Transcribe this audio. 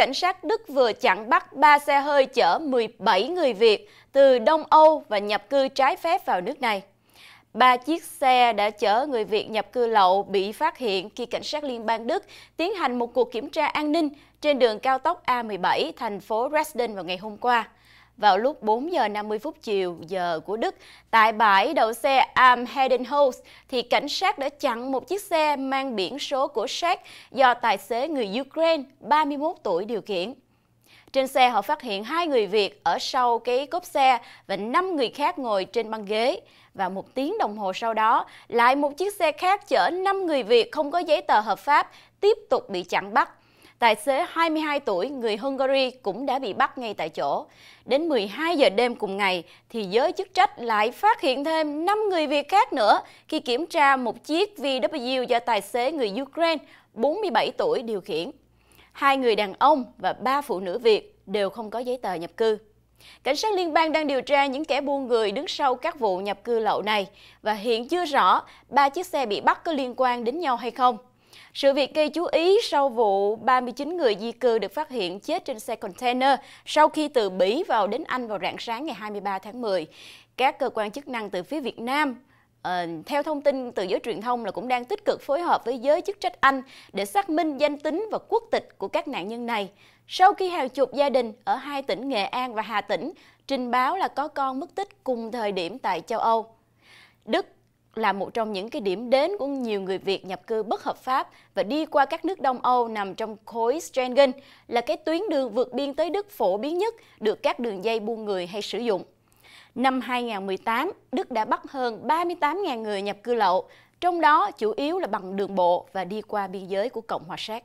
cảnh sát Đức vừa chặn bắt 3 xe hơi chở 17 người Việt từ Đông Âu và nhập cư trái phép vào nước này. Ba chiếc xe đã chở người Việt nhập cư lậu bị phát hiện khi cảnh sát liên bang Đức tiến hành một cuộc kiểm tra an ninh trên đường cao tốc A17 thành phố Dresden vào ngày hôm qua vào lúc 4 giờ 50 phút chiều giờ của Đức. Tại bãi đậu xe Amhedenhaus, thì cảnh sát đã chặn một chiếc xe mang biển số của Séc do tài xế người Ukraine 31 tuổi điều khiển. Trên xe họ phát hiện hai người Việt ở sau cái cốp xe và 5 người khác ngồi trên băng ghế. Và một tiếng đồng hồ sau đó, lại một chiếc xe khác chở 5 người Việt không có giấy tờ hợp pháp tiếp tục bị chặn bắt. Tài xế 22 tuổi người Hungary cũng đã bị bắt ngay tại chỗ. Đến 12 giờ đêm cùng ngày thì giới chức trách lại phát hiện thêm 5 người Việt khác nữa khi kiểm tra một chiếc VW do tài xế người Ukraine 47 tuổi điều khiển. Hai người đàn ông và ba phụ nữ Việt đều không có giấy tờ nhập cư. Cảnh sát liên bang đang điều tra những kẻ buôn người đứng sau các vụ nhập cư lậu này và hiện chưa rõ ba chiếc xe bị bắt có liên quan đến nhau hay không. Sự việc gây chú ý sau vụ 39 người di cư được phát hiện chết trên xe container sau khi từ Bỉ vào đến Anh vào rạng sáng ngày 23 tháng 10. Các cơ quan chức năng từ phía Việt Nam À, theo thông tin từ giới truyền thông là cũng đang tích cực phối hợp với giới chức trách Anh để xác minh danh tính và quốc tịch của các nạn nhân này. Sau khi hàng chục gia đình ở hai tỉnh Nghệ An và Hà Tĩnh trình báo là có con mất tích cùng thời điểm tại châu Âu. Đức là một trong những cái điểm đến của nhiều người Việt nhập cư bất hợp pháp và đi qua các nước Đông Âu nằm trong khối Schengen là cái tuyến đường vượt biên tới Đức phổ biến nhất được các đường dây buôn người hay sử dụng. Năm 2018, Đức đã bắt hơn 38.000 người nhập cư lậu, trong đó chủ yếu là bằng đường bộ và đi qua biên giới của Cộng hòa Séc.